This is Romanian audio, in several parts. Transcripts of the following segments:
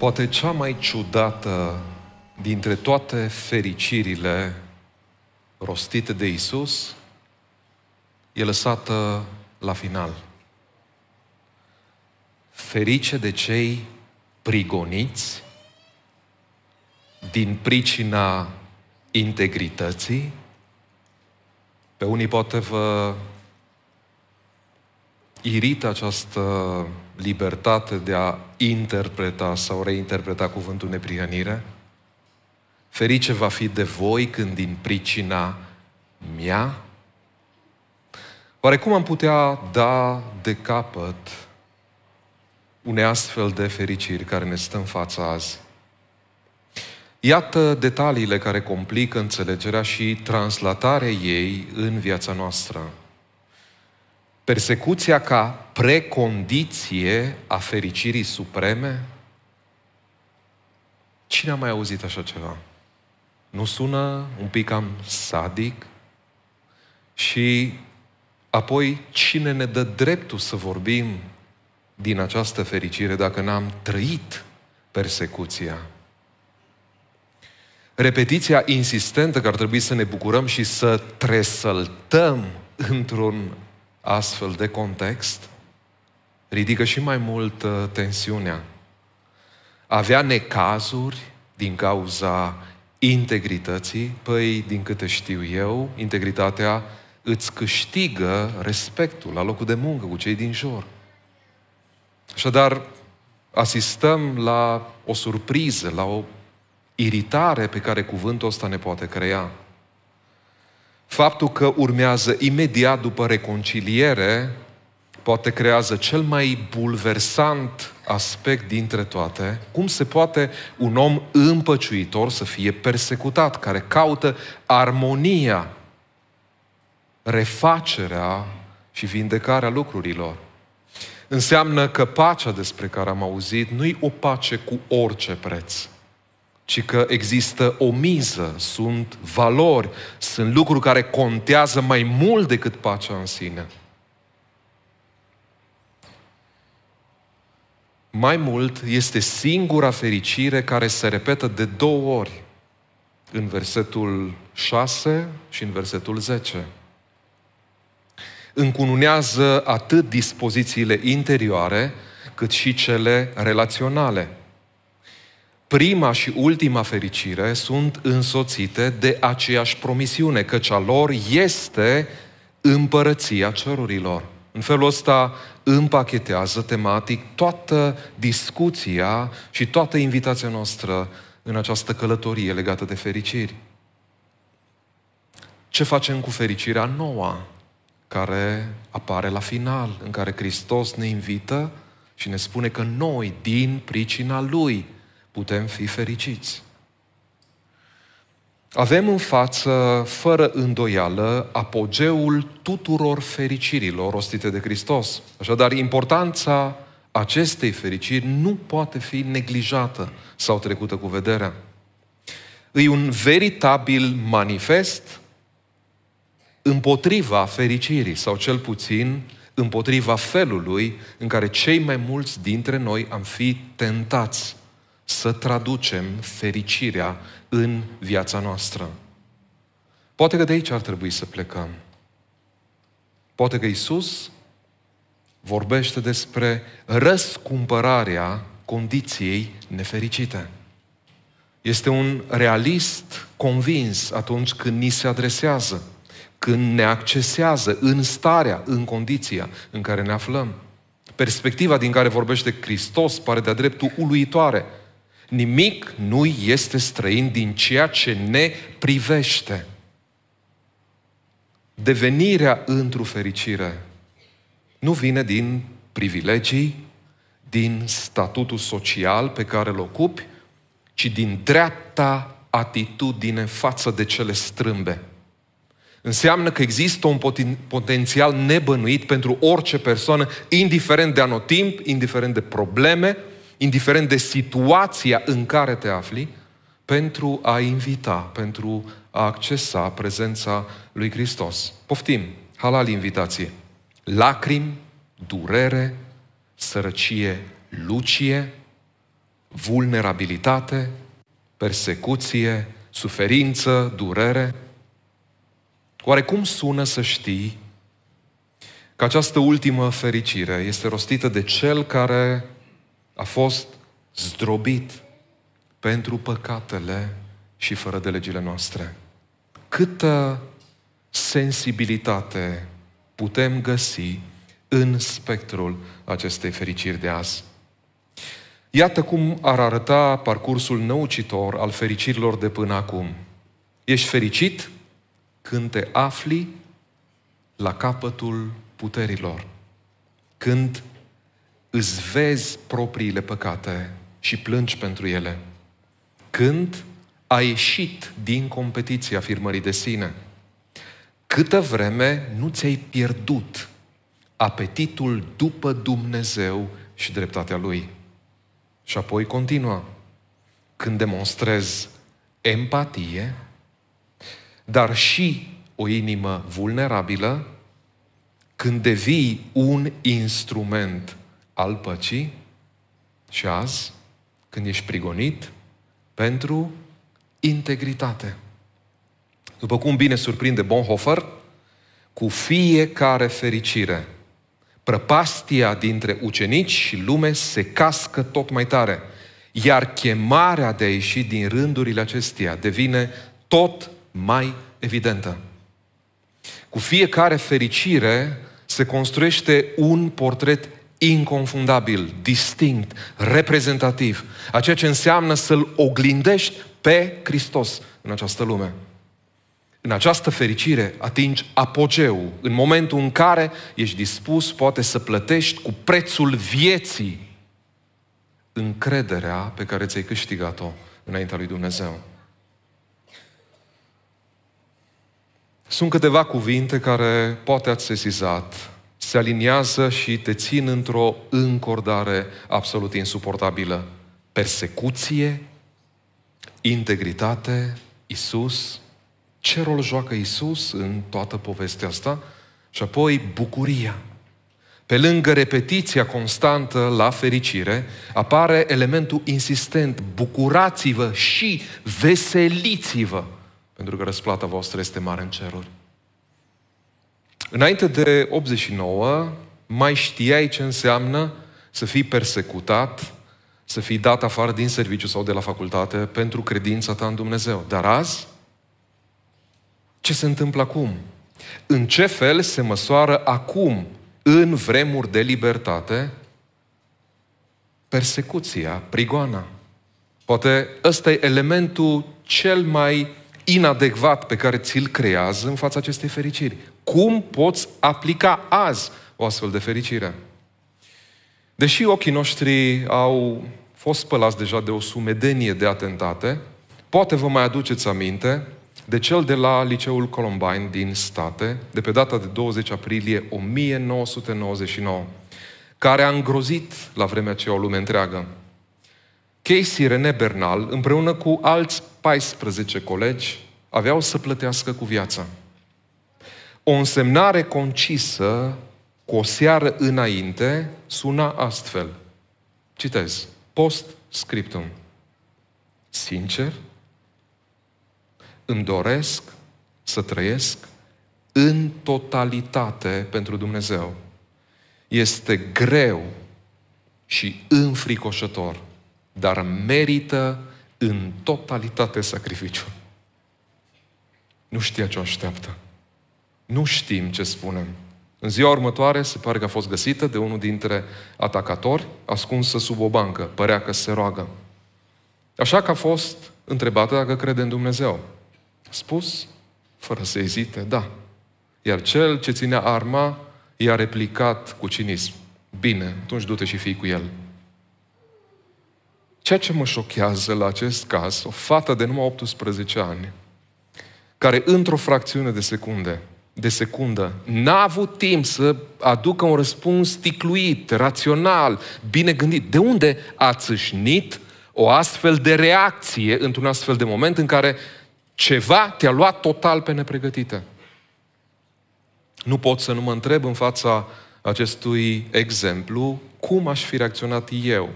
Poate cea mai ciudată dintre toate fericirile rostite de Isus e lăsată la final. Ferice de cei prigoniți din pricina integrității. Pe unii poate vă irită această libertate de a interpreta sau reinterpreta cuvântul neprihănire? Ferice va fi de voi când din pricina mea? Oare cum am putea da de capăt unei astfel de fericiri care ne stă în fața azi? Iată detaliile care complică înțelegerea și translatarea ei în viața noastră persecuția ca precondiție a fericirii supreme? Cine a mai auzit așa ceva? Nu sună un pic cam sadic? Și apoi, cine ne dă dreptul să vorbim din această fericire dacă n-am trăit persecuția? Repetiția insistentă că ar trebui să ne bucurăm și să tresăltăm într-un astfel de context ridică și mai mult uh, tensiunea. Avea necazuri din cauza integrității, păi, din câte știu eu, integritatea îți câștigă respectul la locul de muncă cu cei din jur. Așadar, asistăm la o surpriză, la o iritare pe care cuvântul ăsta ne poate crea. Faptul că urmează imediat după reconciliere poate creează cel mai bulversant aspect dintre toate, cum se poate un om împăciuitor să fie persecutat, care caută armonia, refacerea și vindecarea lucrurilor. Înseamnă că pacea despre care am auzit nu-i o pace cu orice preț ci că există o miză, sunt valori, sunt lucruri care contează mai mult decât pacea în sine. Mai mult, este singura fericire care se repetă de două ori, în versetul 6 și în versetul 10. Încununează atât dispozițiile interioare, cât și cele relaționale – prima și ultima fericire sunt însoțite de aceeași promisiune, că cea lor este împărăția cerurilor. În felul ăsta împachetează tematic toată discuția și toată invitația noastră în această călătorie legată de fericiri. Ce facem cu fericirea noua, care apare la final, în care Hristos ne invită și ne spune că noi, din pricina Lui, putem fi fericiți. Avem în față, fără îndoială, apogeul tuturor fericirilor rostite de Hristos. Așadar, importanța acestei fericiri nu poate fi neglijată sau trecută cu vederea. E un veritabil manifest împotriva fericirii, sau cel puțin împotriva felului în care cei mai mulți dintre noi am fi tentați să traducem fericirea în viața noastră. Poate că de aici ar trebui să plecăm. Poate că Isus vorbește despre răscumpărarea condiției nefericite. Este un realist convins atunci când ni se adresează, când ne accesează în starea, în condiția în care ne aflăm. Perspectiva din care vorbește Hristos pare de-a dreptul uluitoare – Nimic nu este străin din ceea ce ne privește. Devenirea într-o fericire nu vine din privilegii, din statutul social pe care îl ocupi, ci din dreapta atitudine față de cele strâmbe. Înseamnă că există un poten- potențial nebănuit pentru orice persoană, indiferent de anotimp, indiferent de probleme, indiferent de situația în care te afli, pentru a invita, pentru a accesa prezența lui Hristos. Poftim, halal invitație. Lacrim, durere, sărăcie, lucie, vulnerabilitate, persecuție, suferință, durere. Oare cum sună să știi că această ultimă fericire este rostită de cel care a fost zdrobit pentru păcatele și fără de legile noastre. Câtă sensibilitate putem găsi în spectrul acestei fericiri de azi. Iată cum ar arăta parcursul năucitor al fericirilor de până acum. Ești fericit când te afli la capătul puterilor, când îți vezi propriile păcate și plângi pentru ele. Când a ieșit din competiția afirmării de sine. Câtă vreme nu ți-ai pierdut apetitul după Dumnezeu și dreptatea Lui. Și apoi continuă Când demonstrezi empatie, dar și o inimă vulnerabilă, când devii un instrument al păcii și azi, când ești prigonit, pentru integritate. După cum bine surprinde Bonhoeffer, cu fiecare fericire, prăpastia dintre ucenici și lume se cască tot mai tare, iar chemarea de a ieși din rândurile acestea devine tot mai evidentă. Cu fiecare fericire se construiește un portret inconfundabil, distinct, reprezentativ, a ceea ce înseamnă să-L oglindești pe Hristos în această lume. În această fericire atingi apogeul, în momentul în care ești dispus, poate să plătești cu prețul vieții încrederea pe care ți-ai câștigat-o înaintea lui Dumnezeu. Sunt câteva cuvinte care poate ați sesizat se aliniază și te țin într-o încordare absolut insuportabilă. Persecuție, integritate, Isus, ce rol joacă Isus în toată povestea asta? Și apoi bucuria. Pe lângă repetiția constantă la fericire, apare elementul insistent, bucurați-vă și veseliți-vă, pentru că răsplata voastră este mare în ceruri. Înainte de 89, mai știai ce înseamnă să fii persecutat, să fii dat afară din serviciu sau de la facultate pentru credința ta în Dumnezeu. Dar azi, ce se întâmplă acum? În ce fel se măsoară acum, în vremuri de libertate, persecuția, prigoana? Poate ăsta e elementul cel mai inadecvat pe care ți-l creează în fața acestei fericiri. Cum poți aplica azi o astfel de fericire? Deși ochii noștri au fost spălați deja de o sumedenie de atentate, poate vă mai aduceți aminte de cel de la Liceul Columbine din State, de pe data de 20 aprilie 1999, care a îngrozit la vremea aceea o lume întreagă. Casey René Bernal, împreună cu alți 14 colegi, aveau să plătească cu viața – o însemnare concisă cu o seară înainte suna astfel. Citez. Post scriptum. Sincer, îmi doresc să trăiesc în totalitate pentru Dumnezeu. Este greu și înfricoșător, dar merită în totalitate sacrificiul. Nu știa ce o așteaptă. Nu știm ce spunem. În ziua următoare se pare că a fost găsită de unul dintre atacatori, ascunsă sub o bancă. Părea că se roagă. Așa că a fost întrebată dacă crede în Dumnezeu. Spus, fără să ezite, da. Iar cel ce ținea arma i-a replicat cu cinism. Bine, atunci du-te și fii cu el. Ceea ce mă șochează la acest caz, o fată de numai 18 ani, care într-o fracțiune de secunde de secundă. N-a avut timp să aducă un răspuns ticluit, rațional, bine gândit. De unde a țâșnit o astfel de reacție într-un astfel de moment în care ceva te-a luat total pe nepregătită? Nu pot să nu mă întreb în fața acestui exemplu cum aș fi reacționat eu.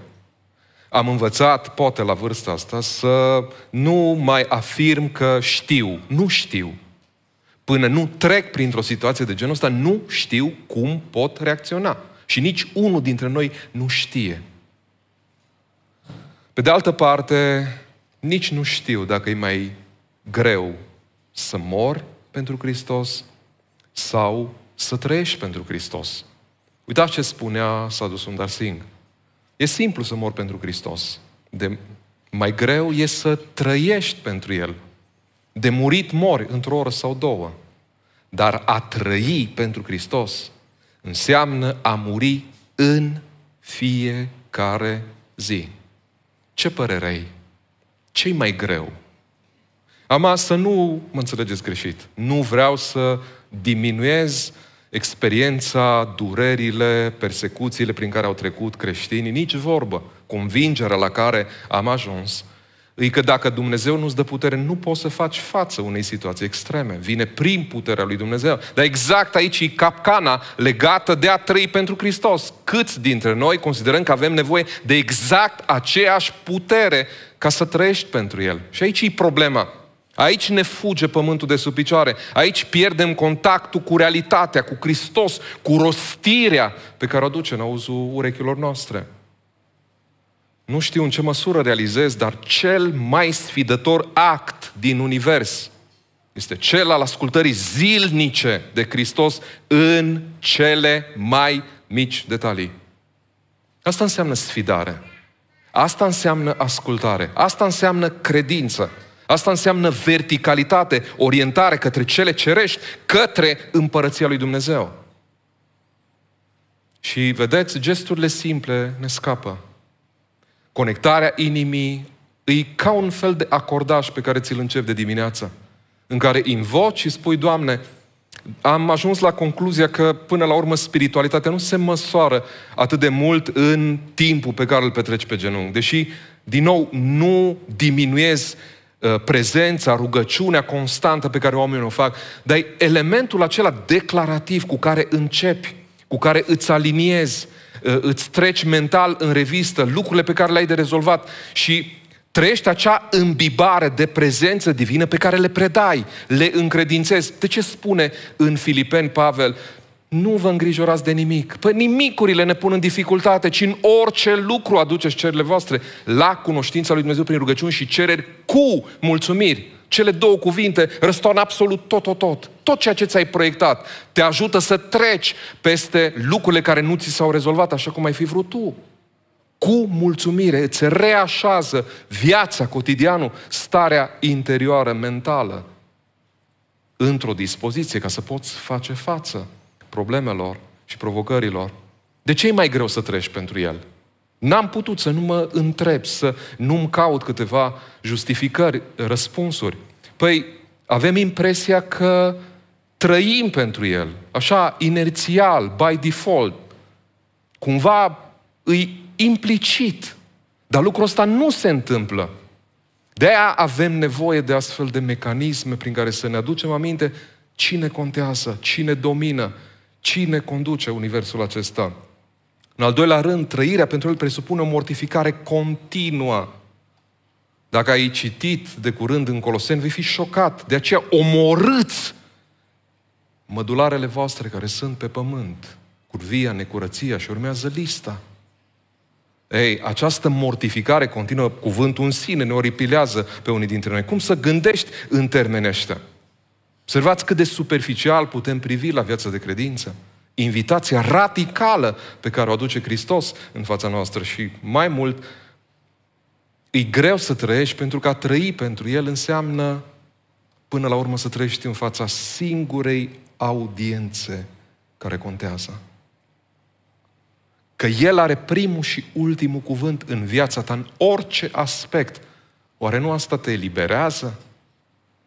Am învățat, poate la vârsta asta, să nu mai afirm că știu. Nu știu până nu trec printr-o situație de genul ăsta, nu știu cum pot reacționa. Și nici unul dintre noi nu știe. Pe de altă parte, nici nu știu dacă e mai greu să mor pentru Hristos sau să trăiești pentru Hristos. Uitați ce spunea Sadhu Sundar Singh. E simplu să mor pentru Hristos. De mai greu e să trăiești pentru El. De murit mori într-o oră sau două. Dar a trăi pentru Hristos înseamnă a muri în fiecare zi. Ce părere ai? ce mai greu? Am să nu mă înțelegeți greșit. Nu vreau să diminuez experiența, durerile, persecuțiile prin care au trecut creștinii, nici vorbă. Convingerea la care am ajuns e că dacă Dumnezeu nu-ți dă putere, nu poți să faci față unei situații extreme. Vine prin puterea lui Dumnezeu. Dar exact aici e capcana legată de a trăi pentru Hristos. Câți dintre noi considerăm că avem nevoie de exact aceeași putere ca să trăiești pentru El? Și aici e problema. Aici ne fuge pământul de sub picioare. Aici pierdem contactul cu realitatea, cu Hristos, cu rostirea pe care o aduce în auzul urechilor noastre. Nu știu în ce măsură realizez, dar cel mai sfidător act din univers este cel al ascultării zilnice de Hristos în cele mai mici detalii. Asta înseamnă sfidare. Asta înseamnă ascultare. Asta înseamnă credință. Asta înseamnă verticalitate, orientare către cele cerești, către împărăția lui Dumnezeu. Și vedeți, gesturile simple ne scapă conectarea inimii, îi ca un fel de acordaj pe care ți-l începi de dimineață, în care invoci și spui, Doamne, am ajuns la concluzia că, până la urmă, spiritualitatea nu se măsoară atât de mult în timpul pe care îl petreci pe genunchi. Deși, din nou, nu diminuez uh, prezența, rugăciunea constantă pe care oamenii o fac, dar elementul acela declarativ cu care începi, cu care îți aliniezi, Uh, îți treci mental în revistă lucrurile pe care le-ai de rezolvat și trăiești acea îmbibare de prezență divină pe care le predai, le încredințezi. De ce spune în Filipeni Pavel, nu vă îngrijorați de nimic. Păi nimicurile ne pun în dificultate, ci în orice lucru aduceți cerile voastre la cunoștința lui Dumnezeu prin rugăciuni și cereri cu mulțumiri. Cele două cuvinte răstoarnă absolut tot, tot, tot. Tot ceea ce ți-ai proiectat te ajută să treci peste lucrurile care nu ți s-au rezolvat așa cum ai fi vrut tu. Cu mulțumire îți reașează viața, cotidianul, starea interioară, mentală, într-o dispoziție ca să poți face față problemelor și provocărilor. De ce e mai greu să treci pentru el? N-am putut să nu mă întreb, să nu-mi caut câteva justificări, răspunsuri. Păi avem impresia că trăim pentru El, așa, inerțial, by default. Cumva îi implicit. Dar lucrul ăsta nu se întâmplă. De aia avem nevoie de astfel de mecanisme prin care să ne aducem aminte cine contează, cine domină, cine conduce universul acesta. În al doilea rând, trăirea pentru el presupune o mortificare continuă. Dacă ai citit de curând în Coloseni, vei fi șocat. De aceea omorâți mădularele voastre care sunt pe pământ. Curvia, necurăția și urmează lista. Ei, această mortificare continuă, cuvântul în sine ne oripilează pe unii dintre noi. Cum să gândești în termeni ăștia? Observați cât de superficial putem privi la viața de credință. Invitația radicală pe care o aduce Hristos în fața noastră și mai mult e greu să trăiești pentru că a trăi pentru El înseamnă până la urmă să trăiești în fața singurei audiențe care contează. Că El are primul și ultimul cuvânt în viața ta, în orice aspect. Oare nu asta te eliberează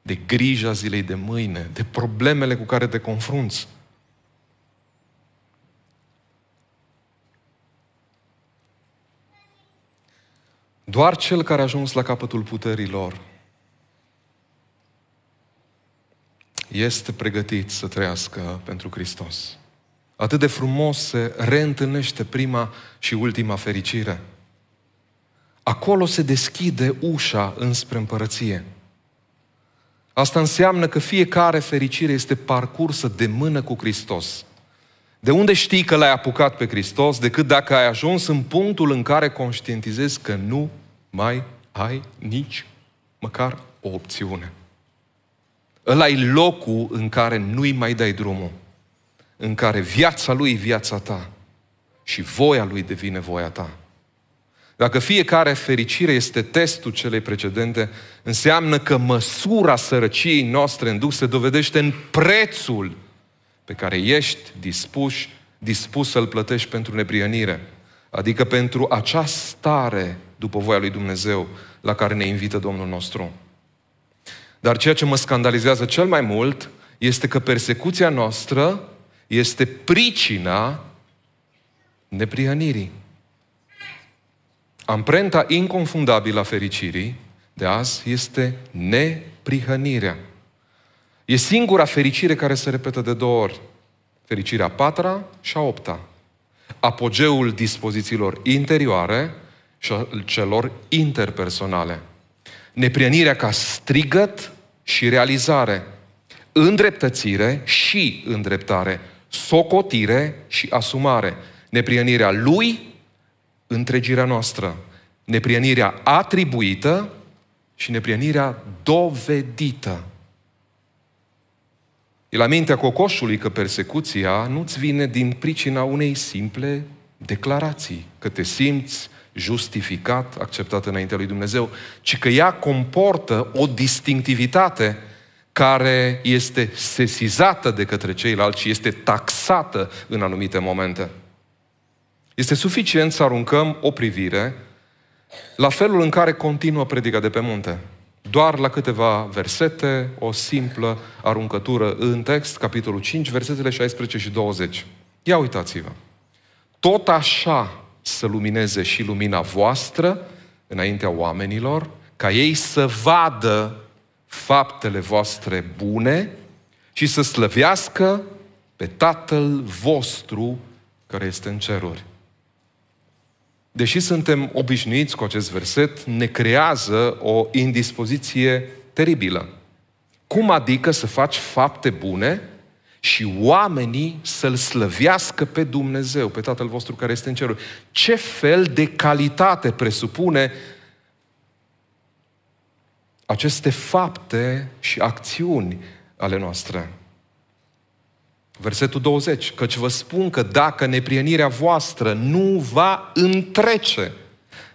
de grija zilei de mâine, de problemele cu care te confrunți? Doar cel care a ajuns la capătul puterilor este pregătit să trăiască pentru Hristos. Atât de frumos se reîntâlnește prima și ultima fericire. Acolo se deschide ușa înspre împărăție. Asta înseamnă că fiecare fericire este parcursă de mână cu Hristos – de unde știi că l-ai apucat pe Hristos decât dacă ai ajuns în punctul în care conștientizezi că nu mai ai nici măcar o opțiune. Ăla ai locul în care nu-i mai dai drumul, în care viața lui e viața ta și voia lui devine voia ta. Dacă fiecare fericire este testul celei precedente, înseamnă că măsura sărăciei noastre în Duh se dovedește în prețul pe care ești dispus, dispus să-l plătești pentru neprienire, adică pentru acea stare după voia lui Dumnezeu la care ne invită Domnul nostru. Dar ceea ce mă scandalizează cel mai mult este că persecuția noastră este pricina neprihănirii. Amprenta inconfundabilă a fericirii de azi este neprihănirea. E singura fericire care se repetă de două ori. Fericirea patra și a opta. Apogeul dispozițiilor interioare și celor interpersonale. Neprienirea ca strigăt și realizare. Îndreptățire și îndreptare. Socotire și asumare. Neprienirea lui, întregirea noastră. Neprienirea atribuită și neprienirea dovedită. E la mintea cocoșului că persecuția nu-ți vine din pricina unei simple declarații, că te simți justificat, acceptat înaintea lui Dumnezeu, ci că ea comportă o distinctivitate care este sesizată de către ceilalți și este taxată în anumite momente. Este suficient să aruncăm o privire la felul în care continuă predica de pe munte doar la câteva versete, o simplă aruncătură în text, capitolul 5, versetele 16 și 20. Ia uitați-vă. Tot așa să lumineze și lumina voastră înaintea oamenilor, ca ei să vadă faptele voastre bune și să slăvească pe Tatăl vostru care este în ceruri deși suntem obișnuiți cu acest verset, ne creează o indispoziție teribilă. Cum adică să faci fapte bune și oamenii să-L slăvească pe Dumnezeu, pe Tatăl vostru care este în ceruri? Ce fel de calitate presupune aceste fapte și acțiuni ale noastre? Versetul 20. Căci vă spun că dacă neprienirea voastră nu va întrece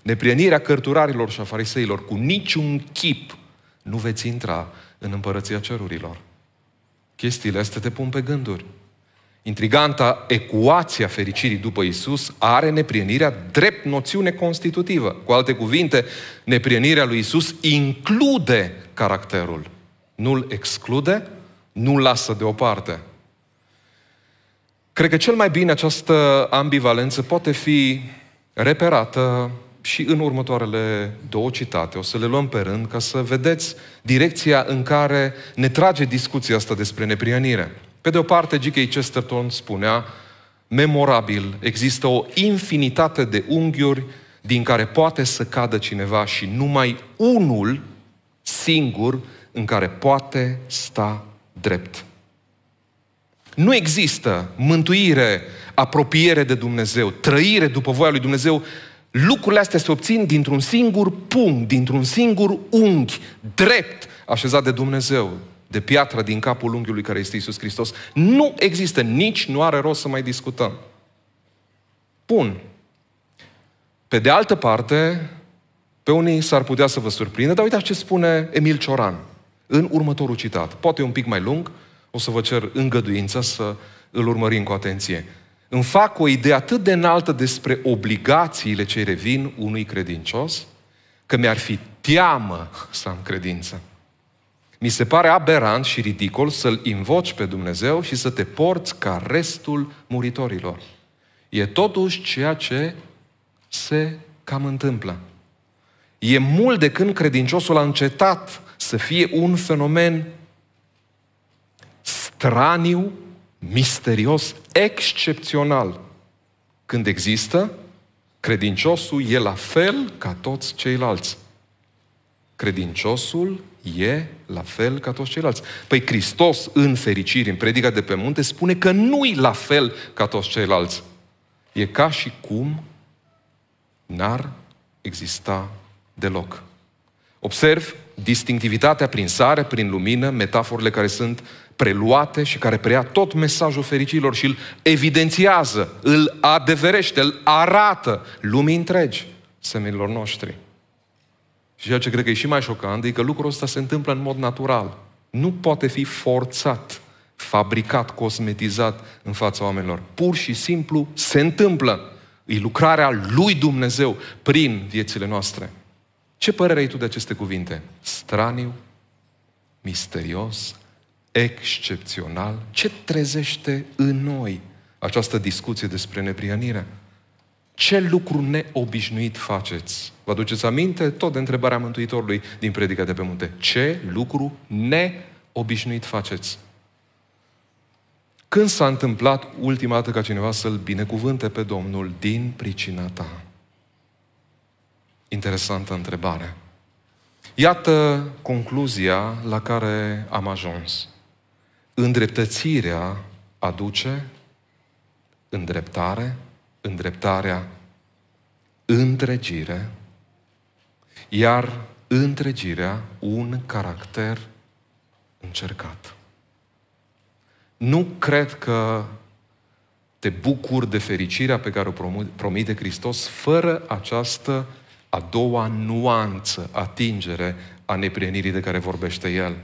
neprienirea cărturarilor și a fariseilor cu niciun chip, nu veți intra în împărăția cerurilor. Chestiile astea te pun pe gânduri. Intriganta ecuația fericirii după Isus are neprienirea drept noțiune constitutivă. Cu alte cuvinte, neprienirea lui Isus include caracterul. Nu-l exclude, nu-l lasă deoparte. Cred că cel mai bine această ambivalență poate fi reperată și în următoarele două citate. O să le luăm pe rând ca să vedeți direcția în care ne trage discuția asta despre neprianire. Pe de o parte, G.K. Chesterton spunea, memorabil, există o infinitate de unghiuri din care poate să cadă cineva și numai unul singur în care poate sta drept. Nu există mântuire, apropiere de Dumnezeu, trăire după voia lui Dumnezeu. Lucrurile astea se obțin dintr-un singur punct, dintr-un singur unghi drept așezat de Dumnezeu, de piatră din capul unghiului care este Isus Hristos. Nu există, nici nu are rost să mai discutăm. Bun. Pe de altă parte, pe unii s-ar putea să vă surprindă, dar uitați ce spune Emil Cioran în următorul citat. Poate e un pic mai lung, o să vă cer îngăduința să îl urmărim cu atenție. Îmi fac o idee atât de înaltă despre obligațiile ce revin unui credincios, că mi-ar fi teamă să am credință. Mi se pare aberant și ridicol să-L invoci pe Dumnezeu și să te porți ca restul muritorilor. E totuși ceea ce se cam întâmplă. E mult de când credinciosul a încetat să fie un fenomen straniu, misterios, excepțional. Când există, credinciosul e la fel ca toți ceilalți. Credinciosul e la fel ca toți ceilalți. Păi Hristos în fericire, în predica de pe munte, spune că nu-i la fel ca toți ceilalți. E ca și cum n-ar exista deloc. Observ distinctivitatea prin sare, prin lumină, metaforele care sunt uh, preluate și care preia tot mesajul fericirilor și îl evidențiază, îl adeverește, îl arată lumii întregi seminilor noștri. Și ceea ce cred că e și mai șocant e că lucrul ăsta se întâmplă în mod natural. Nu poate fi forțat, fabricat, cosmetizat în fața oamenilor. Pur și simplu se întâmplă. E lucrarea lui Dumnezeu prin viețile noastre. Ce părere ai tu de aceste cuvinte? Straniu, misterios, excepțional, ce trezește în noi această discuție despre neprianire? Ce lucru neobișnuit faceți? Vă aduceți aminte? Tot de întrebarea Mântuitorului din predica de pe munte. Ce lucru neobișnuit faceți? Când s-a întâmplat ultima dată ca cineva să-L binecuvânte pe Domnul din pricina ta? Interesantă întrebare. Iată concluzia la care am ajuns. Îndreptățirea aduce îndreptare, îndreptarea întregire, iar întregirea un caracter încercat. Nu cred că te bucuri de fericirea pe care o promite Hristos fără această a doua nuanță, atingere a neprinirii de care vorbește El.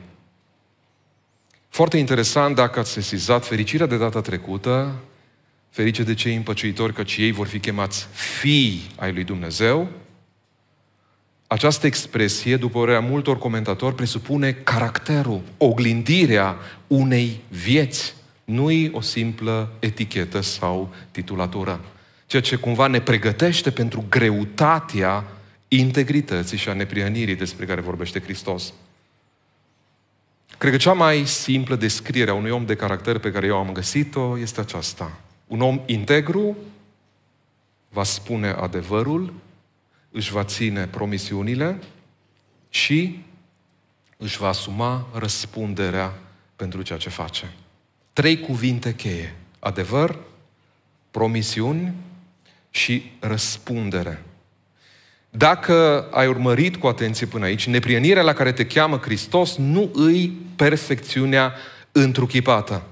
Foarte interesant dacă ați sesizat fericirea de data trecută, ferice de cei împăciuitori, căci ei vor fi chemați fii ai lui Dumnezeu. Această expresie, după orea multor comentatori, presupune caracterul, oglindirea unei vieți. nu o simplă etichetă sau titulatură. Ceea ce cumva ne pregătește pentru greutatea integrității și a neprianirii despre care vorbește Hristos. Cred că cea mai simplă descriere a unui om de caracter pe care eu am găsit-o este aceasta. Un om integru va spune adevărul, își va ține promisiunile și își va asuma răspunderea pentru ceea ce face. Trei cuvinte cheie. Adevăr, promisiuni și răspundere. Dacă ai urmărit cu atenție până aici, neprienirea la care te cheamă Hristos nu îi perfecțiunea întruchipată,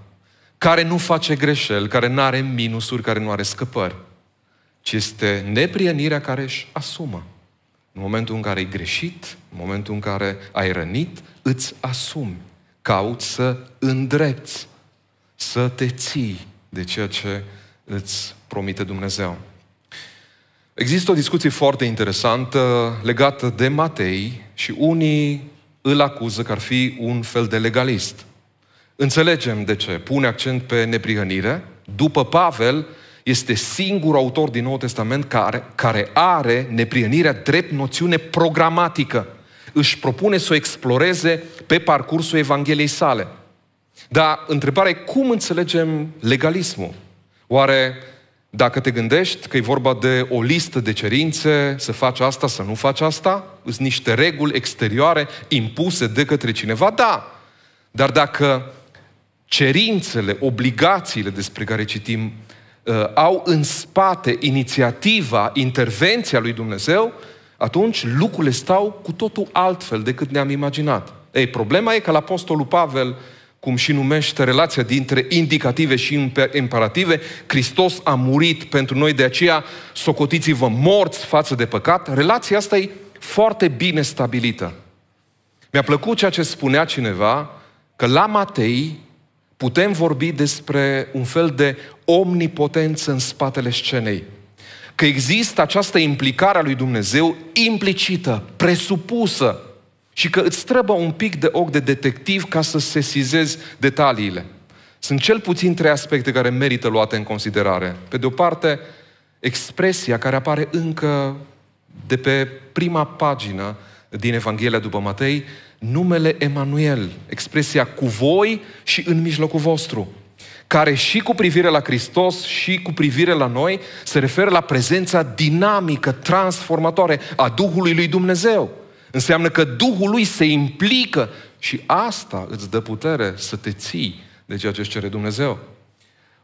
care nu face greșeli, care nu are minusuri, care nu are scăpări, ci este neprienirea care își asumă. În momentul în care ai greșit, în momentul în care ai rănit, îți asumi. Cauți să îndrepți, să te ții de ceea ce îți promite Dumnezeu. Există o discuție foarte interesantă legată de Matei și unii îl acuză că ar fi un fel de legalist. Înțelegem de ce. Pune accent pe neprihănire. După Pavel, este singur autor din Noul Testament care, care are neprihănirea drept noțiune programatică. Își propune să o exploreze pe parcursul Evangheliei sale. Dar întrebarea e cum înțelegem legalismul? Oare dacă te gândești că e vorba de o listă de cerințe, să faci asta, să nu faci asta, sunt niște reguli exterioare impuse de către cineva, da. Dar dacă cerințele, obligațiile despre care citim uh, au în spate inițiativa, intervenția lui Dumnezeu, atunci lucrurile stau cu totul altfel decât ne-am imaginat. Ei, problema e că la Apostolul Pavel cum și numește relația dintre indicative și imperative, Hristos a murit pentru noi, de aceea socotiți-vă morți față de păcat, relația asta e foarte bine stabilită. Mi-a plăcut ceea ce spunea cineva, că la Matei putem vorbi despre un fel de omnipotență în spatele scenei. Că există această implicare a lui Dumnezeu implicită, presupusă, și că îți trebuie un pic de ochi de detectiv ca să sesizezi detaliile. Sunt cel puțin trei aspecte care merită luate în considerare. Pe de o parte, expresia care apare încă de pe prima pagină din Evanghelia după Matei, numele Emanuel, expresia cu voi și în mijlocul vostru, care și cu privire la Hristos și cu privire la noi se referă la prezența dinamică, transformatoare a Duhului lui Dumnezeu. Înseamnă că Duhul lui se implică și asta îți dă putere să te ții de ceea ce îți cere Dumnezeu.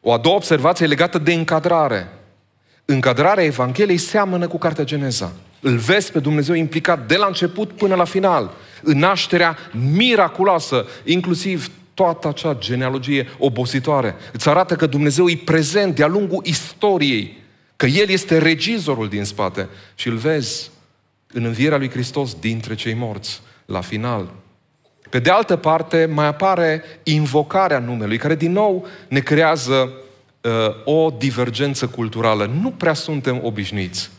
O a doua observație legată de încadrare. Încadrarea Evangheliei seamănă cu Cartea Geneza. Îl vezi pe Dumnezeu implicat de la început până la final, în nașterea miraculoasă, inclusiv toată acea genealogie obositoare. Îți arată că Dumnezeu e prezent de-a lungul istoriei, că El este regizorul din spate și îl vezi în învierea lui Hristos dintre cei morți, la final. Pe de altă parte, mai apare invocarea numelui, care din nou ne creează uh, o divergență culturală. Nu prea suntem obișnuiți.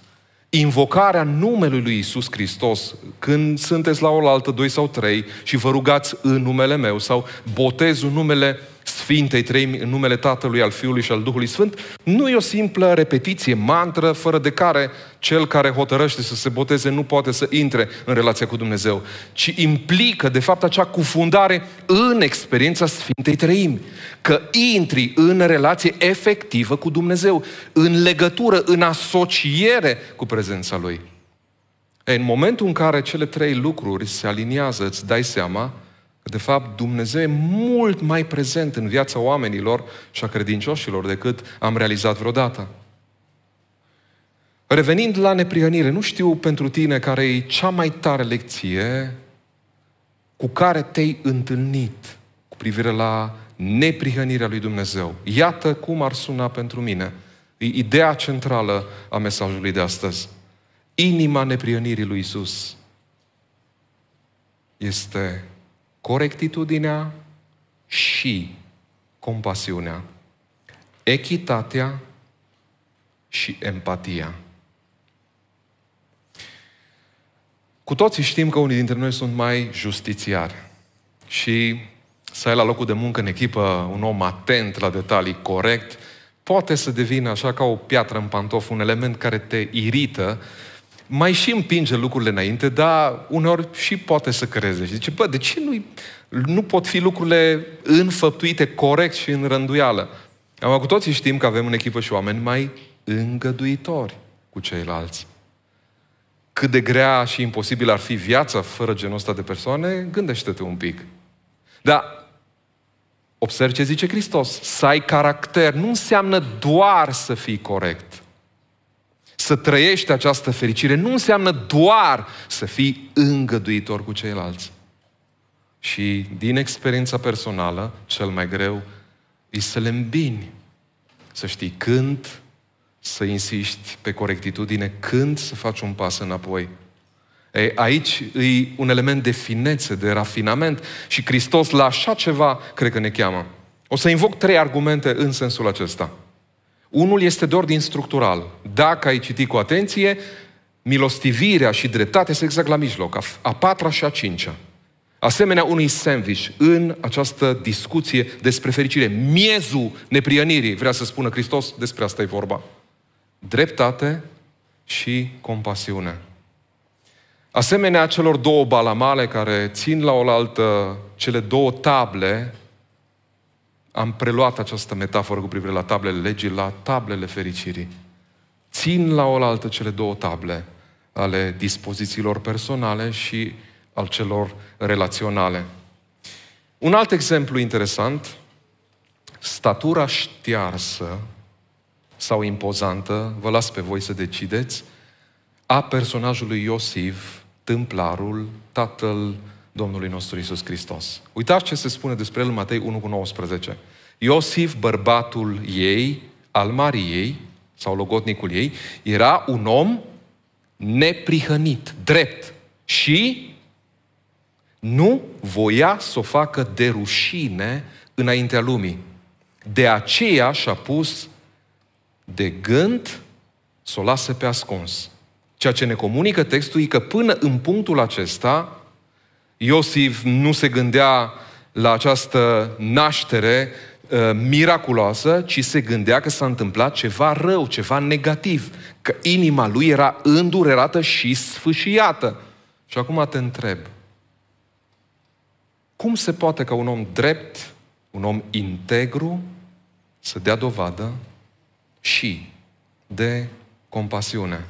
Invocarea numelui lui Isus Hristos, când sunteți la o altă doi sau trei și vă rugați în numele meu sau botezul numele uh, Sfintei trei în numele Tatălui, al Fiului și al Duhului Sfânt, nu e o simplă repetiție, mantră, fără de care cel care hotărăște să se boteze nu poate să intre în relația cu Dumnezeu, ci implică, de fapt, acea cufundare în experiența Sfintei Trăimi. că intri în relație efectivă cu Dumnezeu, în legătură, în asociere cu prezența Lui. E, în momentul în care cele trei lucruri se aliniază, îți dai seama Că, de fapt, Dumnezeu e mult mai prezent în viața oamenilor și a credincioșilor decât am realizat vreodată. Revenind la neprihănire, nu știu pentru tine care e cea mai tare lecție cu care te-ai întâlnit cu privire la neprihănirea lui Dumnezeu. Iată cum ar suna pentru mine. E ideea centrală a mesajului de astăzi. Inima neprihănirii lui Isus este corectitudinea și compasiunea, echitatea și empatia. Cu toții știm că unii dintre noi sunt mai justițiari și să ai la locul de muncă în echipă un om atent la detalii, corect, poate să devină așa ca o piatră în pantof, un element care te irită mai și împinge lucrurile înainte, dar uneori și poate să creze. Și zice, bă, de ce nu, nu pot fi lucrurile înfăptuite corect și în rânduială? Am cu toții știm că avem în echipă și oameni mai îngăduitori cu ceilalți. Cât de grea și imposibil ar fi viața fără genul ăsta de persoane, gândește-te un pic. Dar observ ce zice Hristos. Să ai caracter nu înseamnă doar să fii corect. Să trăiești această fericire nu înseamnă doar să fii îngăduitor cu ceilalți. Și din experiența personală, cel mai greu e să le îmbini. Să știi când să insisti pe corectitudine, când să faci un pas înapoi. Ei, aici e un element de finețe, de rafinament și Hristos la așa ceva cred că ne cheamă. O să invoc trei argumente în sensul acesta. Unul este de ordin structural. Dacă ai citit cu atenție, milostivirea și dreptatea sunt exact la mijloc, a, patra și a cincea. Asemenea unui sandwich în această discuție despre fericire. Miezul neprienirii, vrea să spună Hristos, despre asta e vorba. Dreptate și compasiune. Asemenea celor două balamale care țin la oaltă cele două table am preluat această metaforă cu privire la tablele legii, la tablele fericirii. Țin la oaltă cele două table ale dispozițiilor personale și al celor relaționale. Un alt exemplu interesant, statura ștearsă sau impozantă, vă las pe voi să decideți, a personajului Iosif, tâmplarul, tatăl Domnului nostru Isus Hristos. Uitați ce se spune despre el în Matei 1 cu 19. Iosif, bărbatul ei, al Mariei, sau logotnicul ei, era un om neprihănit, drept și nu voia să o facă de rușine înaintea lumii. De aceea și-a pus de gând să o lase pe ascuns. Ceea ce ne comunică textul e că până în punctul acesta, Iosif nu se gândea la această naștere uh, miraculoasă, ci se gândea că s-a întâmplat ceva rău, ceva negativ, că inima lui era îndurerată și sfâșiată. Și acum te întreb, cum se poate ca un om drept, un om integru, să dea dovadă și de compasiune?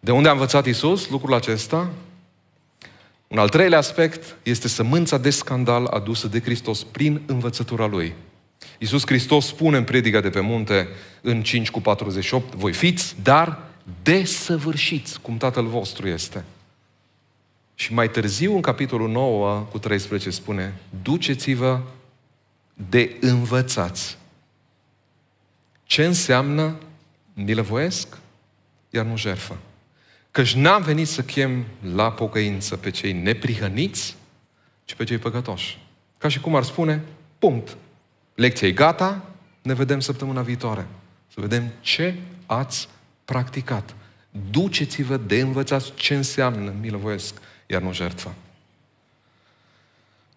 De unde a învățat Isus lucrul acesta? Un al treilea aspect este sămânța de scandal adusă de Hristos prin învățătura Lui. Iisus Hristos spune în predica de pe munte, în 5 cu 48, voi fiți, dar desăvârșiți, cum Tatăl vostru este. Și mai târziu, în capitolul 9 cu 13, spune, duceți-vă de învățați. Ce înseamnă? Ni iar nu jerfă. Căci n-am venit să chem la pocăință pe cei neprihăniți, ci pe cei păcătoși. Ca și cum ar spune, punct. Lecția e gata, ne vedem săptămâna viitoare. Să vedem ce ați practicat. Duceți-vă de învățați ce înseamnă milăvoiesc, iar nu jertfa.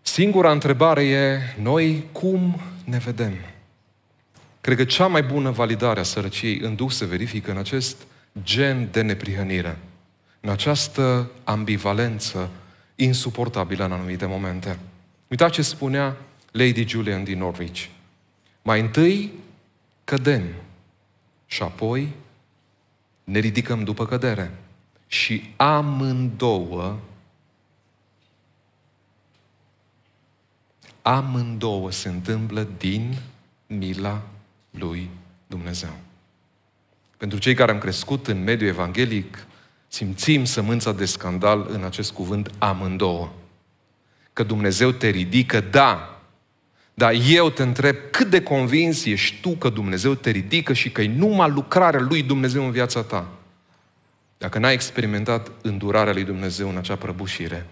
Singura întrebare e, noi cum ne vedem? Cred că cea mai bună validare a sărăciei în duh se verifică în acest gen de neprihănire, în această ambivalență insuportabilă în anumite momente. Uitați ce spunea Lady Julian din Norwich. Mai întâi cădem și apoi ne ridicăm după cădere. Și amândouă amândouă se întâmplă din mila lui Dumnezeu. Pentru cei care am crescut în mediul evanghelic, simțim sămânța de scandal în acest cuvânt amândouă. Că Dumnezeu te ridică, da, dar eu te întreb cât de convins ești tu că Dumnezeu te ridică și că e numai lucrarea lui Dumnezeu în viața ta. Dacă n-ai experimentat îndurarea lui Dumnezeu în acea prăbușire,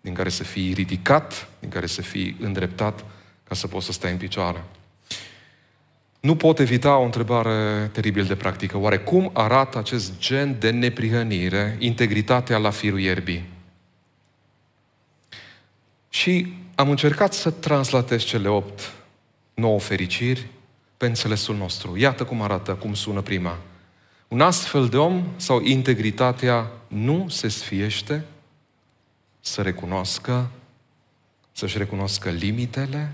din care să fii ridicat, din care să fii îndreptat, ca să poți să stai în picioare. Nu pot evita o întrebare teribil de practică. Oare cum arată acest gen de neprihănire, integritatea la firul ierbii? Și am încercat să translatez cele opt, nouă fericiri pe înțelesul nostru. Iată cum arată, cum sună prima. Un astfel de om sau integritatea nu se sfiește să recunoască, să-și recunoască limitele,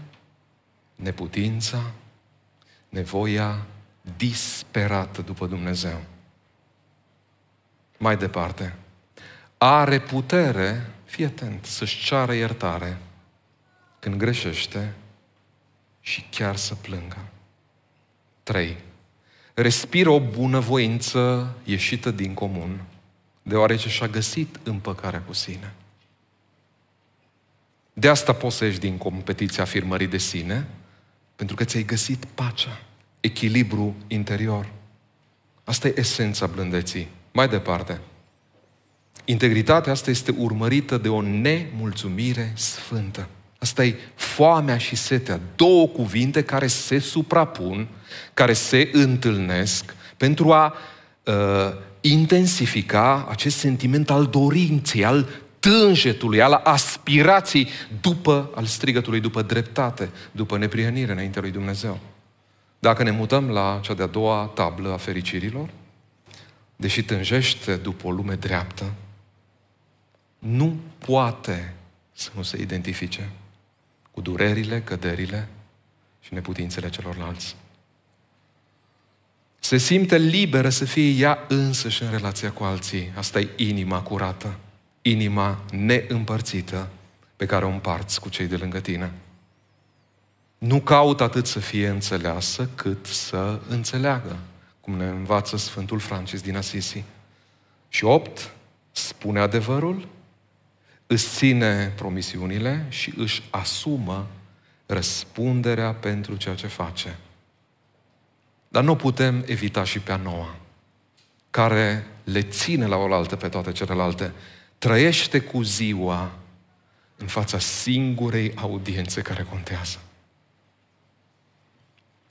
neputința, nevoia disperată după Dumnezeu. Mai departe, are putere, fii atent, să-și ceară iertare când greșește și chiar să plângă. 3. Respiră o bunăvoință ieșită din comun, deoarece și-a găsit împăcarea cu sine. De asta poți să ieși din competiția afirmării de sine, pentru că ți-ai găsit pacea, echilibru interior. Asta e esența blândeții. Mai departe, integritatea asta este urmărită de o nemulțumire sfântă. Asta e foamea și setea, două cuvinte care se suprapun, care se întâlnesc pentru a uh, intensifica acest sentiment al dorinței, al tânjetului, al aspirației după, al strigătului după dreptate, după neprihănire înaintea lui Dumnezeu. Dacă ne mutăm la cea de-a doua tablă a fericirilor, deși tânjește după o lume dreaptă, nu poate să nu se identifice cu durerile, căderile și neputințele celorlalți. Se simte liberă să fie ea însăși în relația cu alții. Asta e inima curată inima neîmpărțită pe care o împarți cu cei de lângă tine. Nu caut atât să fie înțeleasă, cât să înțeleagă, cum ne învață Sfântul Francis din Asisi. Și opt, spune adevărul, își ține promisiunile și își asumă răspunderea pentru ceea ce face. Dar nu putem evita și pe a noua, care le ține la oaltă pe toate celelalte trăiește cu ziua în fața singurei audiențe care contează.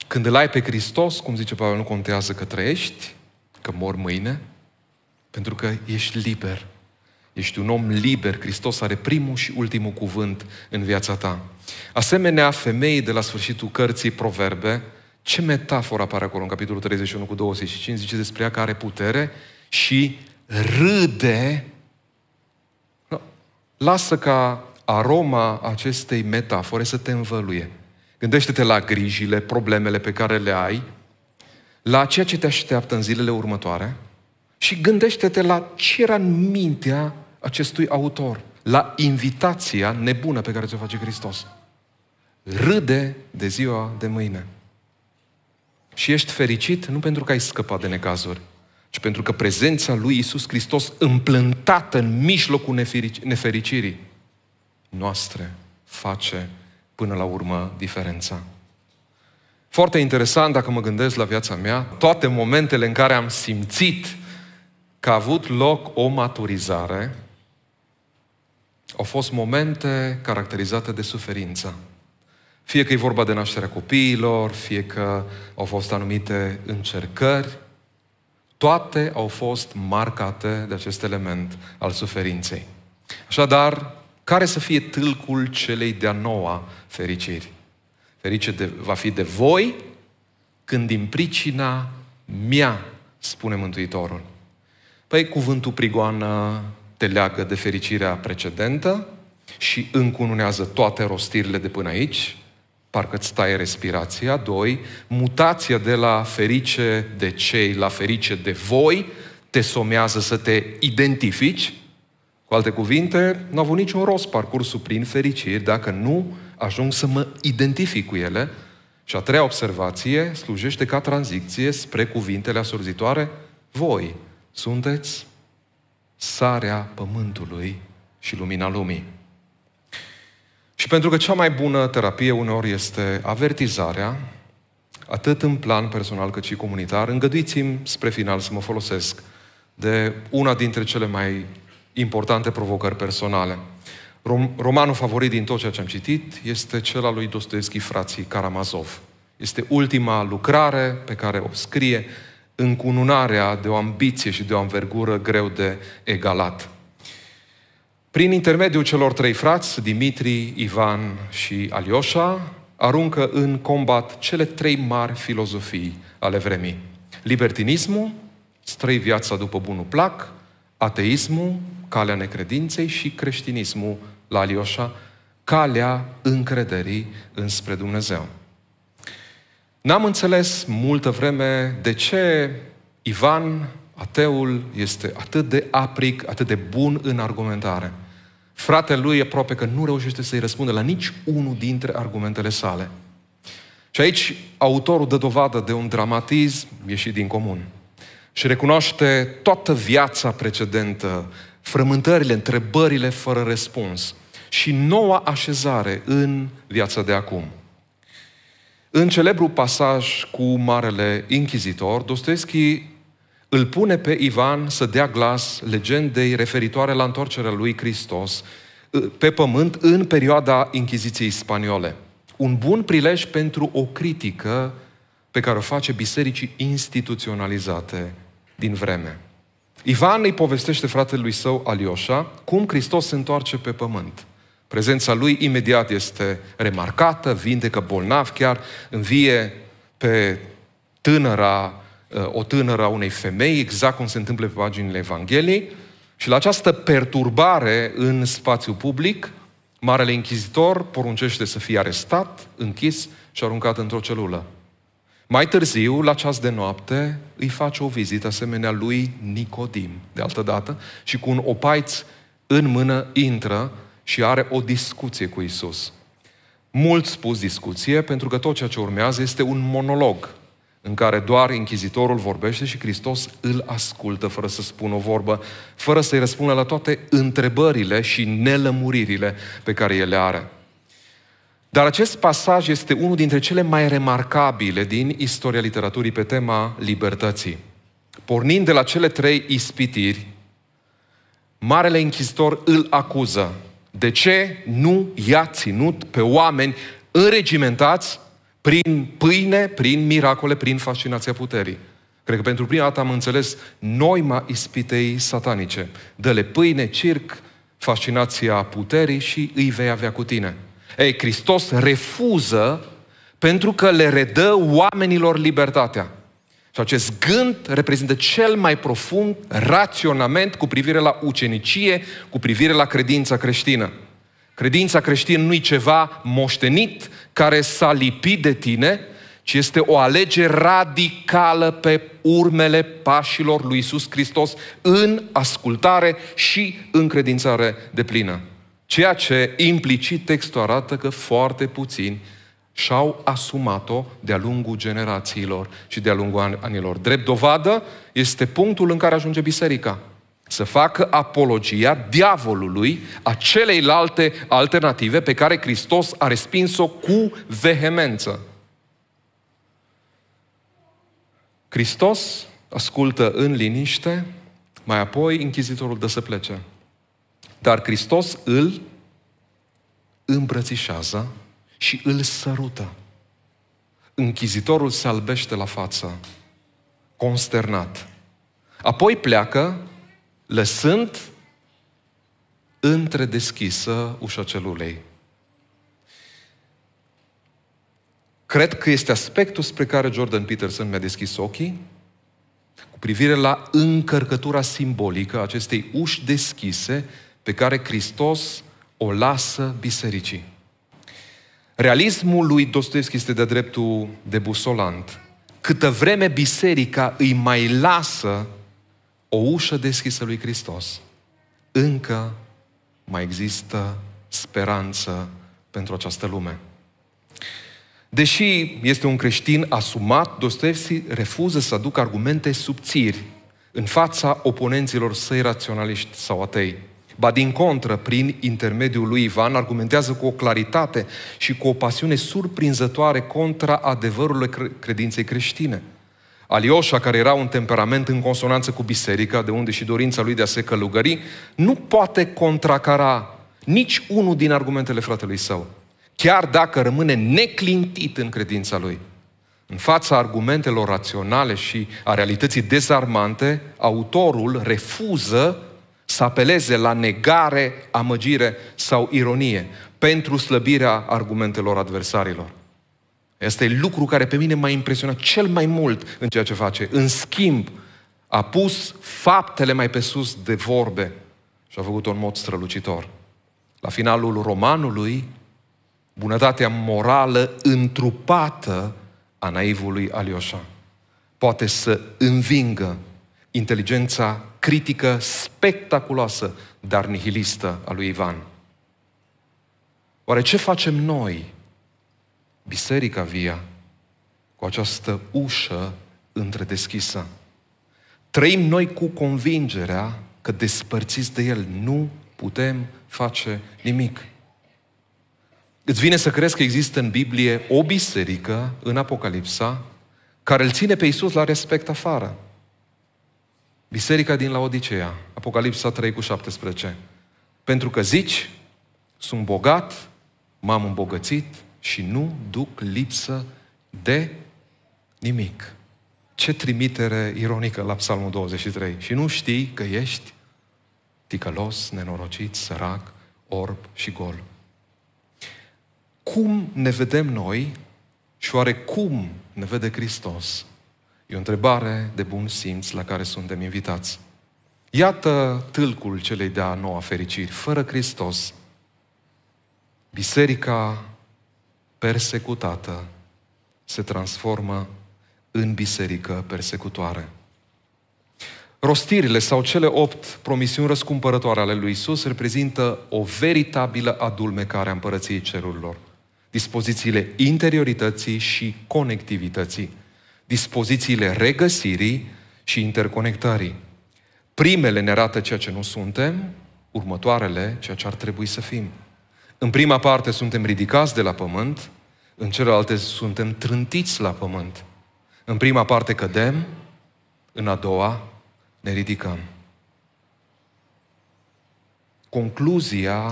Când îl ai pe Hristos, cum zice Pavel, nu contează că trăiești, că mor mâine, pentru că ești liber. Ești un om liber. Hristos are primul și ultimul cuvânt în viața ta. Asemenea, femeii de la sfârșitul cărții Proverbe, ce metaforă apare acolo în capitolul 31 cu 25, zice despre ea că are putere și râde Lasă ca aroma acestei metafore să te învăluie. Gândește-te la grijile, problemele pe care le ai, la ceea ce te așteaptă în zilele următoare și gândește-te la ce era în mintea acestui autor, la invitația nebună pe care ți-o face Hristos. Râde de ziua de mâine. Și ești fericit nu pentru că ai scăpat de necazuri, ci pentru că prezența lui Isus Hristos împlântată în mijlocul nefericirii noastre face până la urmă diferența. Foarte interesant dacă mă gândesc la viața mea, toate momentele în care am simțit că a avut loc o maturizare, au fost momente caracterizate de suferință. Fie că e vorba de nașterea copiilor, fie că au fost anumite încercări, toate au fost marcate de acest element al suferinței. Așadar, care să fie tâlcul celei de-a noua fericiri? Ferice de, va fi de voi când din pricina mea, spune Mântuitorul. Păi cuvântul prigoană te leagă de fericirea precedentă și încununează toate rostirile de până aici, parcă îți taie respirația. Doi, mutația de la ferice de cei la ferice de voi te somează să te identifici. Cu alte cuvinte, nu a avut niciun rost parcursul prin fericiri dacă nu ajung să mă identific cu ele. Și a treia observație slujește ca tranziție spre cuvintele asurzitoare. Voi sunteți sarea pământului și lumina lumii. Și pentru că cea mai bună terapie uneori este avertizarea, atât în plan personal cât și comunitar, îngăduiți-mi spre final să mă folosesc de una dintre cele mai importante provocări personale. Rom- romanul favorit din tot ceea ce am citit este cel al lui Dostoevski, frații Karamazov. Este ultima lucrare pe care o scrie încununarea de o ambiție și de o învergură greu de egalat prin intermediul celor trei frați, Dimitri, Ivan și Alioșa, aruncă în combat cele trei mari filozofii ale vremii. Libertinismul, străi viața după bunul plac, ateismul, calea necredinței și creștinismul, la Alioșa, calea încrederii înspre Dumnezeu. N-am înțeles multă vreme de ce Ivan, ateul, este atât de apric, atât de bun în argumentare – fratele lui aproape că nu reușește să-i răspundă la nici unul dintre argumentele sale. Și aici autorul dă dovadă de un dramatism ieșit din comun și recunoaște toată viața precedentă, frământările, întrebările fără răspuns și noua așezare în viața de acum. În celebru pasaj cu Marele Inchizitor, Dostoevski îl pune pe Ivan să dea glas legendei referitoare la întoarcerea lui Hristos ă, pe pământ în perioada Inchiziției spaniole. Un bun prilej pentru o critică pe care o face bisericii instituționalizate din vreme. Ivan îi povestește fratelui său, Alioșa, cum Hristos se întoarce pe pământ. Prezența lui imediat este remarcată, vindecă bolnav chiar, învie pe tânăra Uh, o tânără a unei femei, exact cum se întâmplă pe paginile Evangheliei. Și la această perturbare în spațiu public, Marele Inchizitor poruncește să fie arestat, închis și aruncat într-o celulă. Mai târziu, la ceas de noapte, îi face o vizită asemenea lui Nicodim, de altă dată, și cu un opaiț în mână intră și are o discuție cu Isus. Mult spus discuție, pentru că tot ceea ce urmează este un monolog în care doar închizitorul vorbește și Hristos îl ascultă fără să spună o vorbă, fără să-i răspundă la toate întrebările și nelămuririle pe care ele are. Dar acest pasaj este unul dintre cele mai remarcabile din istoria literaturii pe tema libertății. Pornind de la cele trei ispitiri, Marele Închizitor îl acuză. De ce nu i-a ținut pe oameni înregimentați prin pâine, prin miracole, prin fascinația puterii. Cred că pentru prima dată am înțeles noima ispitei satanice. Dă-le pâine, circ, fascinația puterii și îi vei avea cu tine. Ei, Hristos refuză pentru că le redă oamenilor libertatea. Și acest gând reprezintă cel mai profund raționament cu privire la ucenicie, cu privire la credința creștină. Credința creștină nu e ceva moștenit care s-a lipit de tine, ci este o alegere radicală pe urmele pașilor lui Isus Hristos în ascultare și încredințare de plină. Ceea ce implicit textul arată că foarte puțini și-au asumat-o de-a lungul generațiilor și de-a lungul anilor. Drept dovadă este punctul în care ajunge biserica să facă apologia diavolului a celeilalte alternative pe care Hristos a respins-o cu vehemență. Hristos ascultă în liniște, mai apoi închizitorul dă să plece. Dar Hristos îl îmbrățișează și îl sărută. Închizitorul se albește la față, consternat. Apoi pleacă lăsând între deschisă ușa celulei. Cred că este aspectul spre care Jordan Peterson mi-a deschis ochii cu privire la încărcătura simbolică acestei uși deschise pe care Hristos o lasă bisericii. Realismul lui Dostoevski este de dreptul busolant. Câtă vreme biserica îi mai lasă o ușă deschisă lui Hristos, încă mai există speranță pentru această lume. Deși este un creștin asumat, Dostoevski refuză să aducă argumente subțiri în fața oponenților săi raționaliști sau atei. Ba din contră, prin intermediul lui Ivan, argumentează cu o claritate și cu o pasiune surprinzătoare contra adevărului credinței creștine – Alioșa, care era un temperament în consonanță cu biserica, de unde și dorința lui de a se călugări, nu poate contracara nici unul din argumentele fratelui său, chiar dacă rămâne neclintit în credința lui. În fața argumentelor raționale și a realității dezarmante, autorul refuză să apeleze la negare, amăgire sau ironie pentru slăbirea argumentelor adversarilor. Este lucru care pe mine m-a impresionat cel mai mult în ceea ce face. În schimb, a pus faptele mai pe sus de vorbe și a făcut-o în mod strălucitor. La finalul romanului, bunătatea morală întrupată a naivului Alioșa poate să învingă inteligența critică spectaculoasă, dar nihilistă a lui Ivan. Oare ce facem noi biserica via, cu această ușă întredeschisă. Trăim noi cu convingerea că despărțiți de El nu putem face nimic. Îți vine să crezi că există în Biblie o biserică, în Apocalipsa, care îl ține pe Isus la respect afară. Biserica din Laodicea, Apocalipsa 3 cu 17. Pentru că zici, sunt bogat, m-am îmbogățit, și nu duc lipsă de nimic. Ce trimitere ironică la Psalmul 23. Și nu știi că ești ticălos, nenorocit, sărac, orb și gol. Cum ne vedem noi și oare cum ne vede Hristos? E o întrebare de bun simț la care suntem invitați. Iată tâlcul celei de-a noua fericiri. Fără Hristos, biserica persecutată se transformă în biserică persecutoare. Rostirile sau cele opt promisiuni răscumpărătoare ale lui Isus reprezintă o veritabilă adulmecare a împărăției cerurilor. Dispozițiile interiorității și conectivității, dispozițiile regăsirii și interconectării. Primele ne arată ceea ce nu suntem, următoarele ceea ce ar trebui să fim. În prima parte suntem ridicați de la pământ, în celelalte suntem trântiți la pământ. În prima parte cădem, în a doua ne ridicăm. Concluzia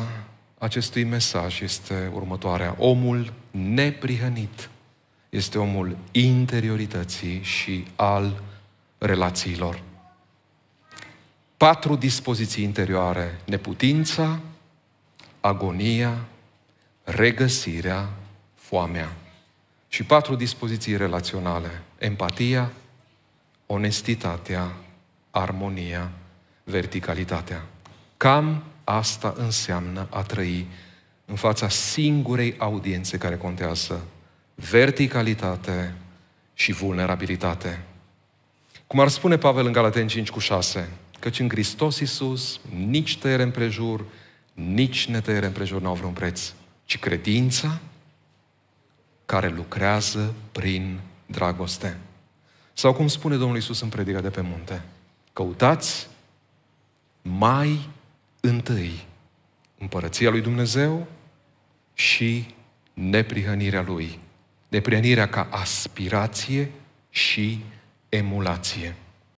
acestui mesaj este următoarea. Omul neprihănit este omul interiorității și al relațiilor. Patru dispoziții interioare. Neputința, agonia, regăsirea, foamea. Și patru dispoziții relaționale. Empatia, onestitatea, armonia, verticalitatea. Cam asta înseamnă a trăi în fața singurei audiențe care contează. Verticalitate și vulnerabilitate. Cum ar spune Pavel în Galaten 5 cu 6, căci în Hristos Iisus nici tăiere împrejur, prejur, nici netăiere împrejur n-au vreun preț, ci credința care lucrează prin dragoste. Sau cum spune Domnul Isus în predica de pe munte, căutați mai întâi împărăția lui Dumnezeu și neprihănirea lui. Neprihănirea ca aspirație și emulație.